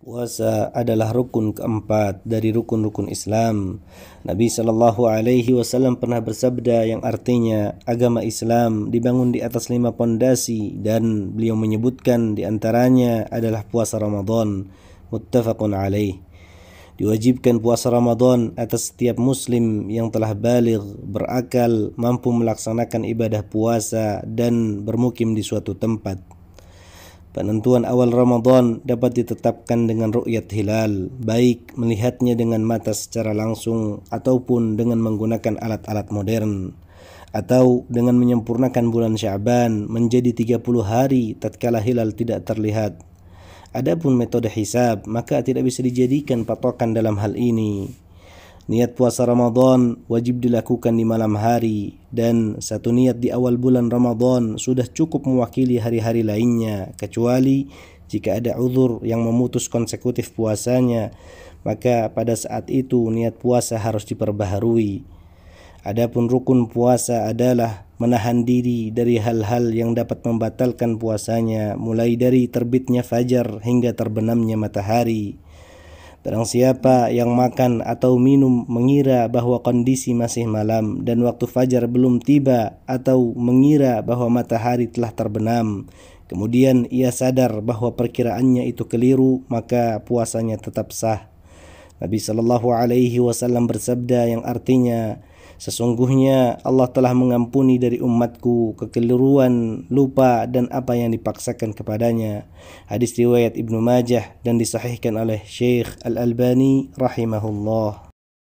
Puasa adalah rukun keempat dari rukun-rukun Islam. Nabi Shallallahu Alaihi Wasallam pernah bersabda yang artinya agama Islam dibangun di atas lima pondasi dan beliau menyebutkan di antaranya adalah puasa Ramadan. Muttafaqun alaih. Diwajibkan puasa Ramadan atas setiap muslim yang telah balik, berakal, mampu melaksanakan ibadah puasa dan bermukim di suatu tempat. Penentuan awal Ramadan dapat ditetapkan dengan rukyat hilal, baik melihatnya dengan mata secara langsung ataupun dengan menggunakan alat-alat modern atau dengan menyempurnakan bulan Syaban menjadi 30 hari tatkala hilal tidak terlihat. Adapun metode hisab maka tidak bisa dijadikan patokan dalam hal ini. Niat puasa Ramadan wajib dilakukan di malam hari dan satu niat di awal bulan Ramadan sudah cukup mewakili hari-hari lainnya kecuali jika ada uzur yang memutus konsekutif puasanya maka pada saat itu niat puasa harus diperbaharui adapun rukun puasa adalah menahan diri dari hal-hal yang dapat membatalkan puasanya mulai dari terbitnya fajar hingga terbenamnya matahari Barang siapa yang makan atau minum mengira bahwa kondisi masih malam dan waktu fajar belum tiba atau mengira bahwa matahari telah terbenam, kemudian ia sadar bahwa perkiraannya itu keliru, maka puasanya tetap sah. Nabi Shallallahu alaihi wasallam bersabda yang artinya Sesungguhnya Allah telah mengampuni dari umatku kekeliruan, lupa dan apa yang dipaksakan kepadanya. Hadis riwayat Ibn Majah dan disahihkan oleh Syekh Al-Albani rahimahullah.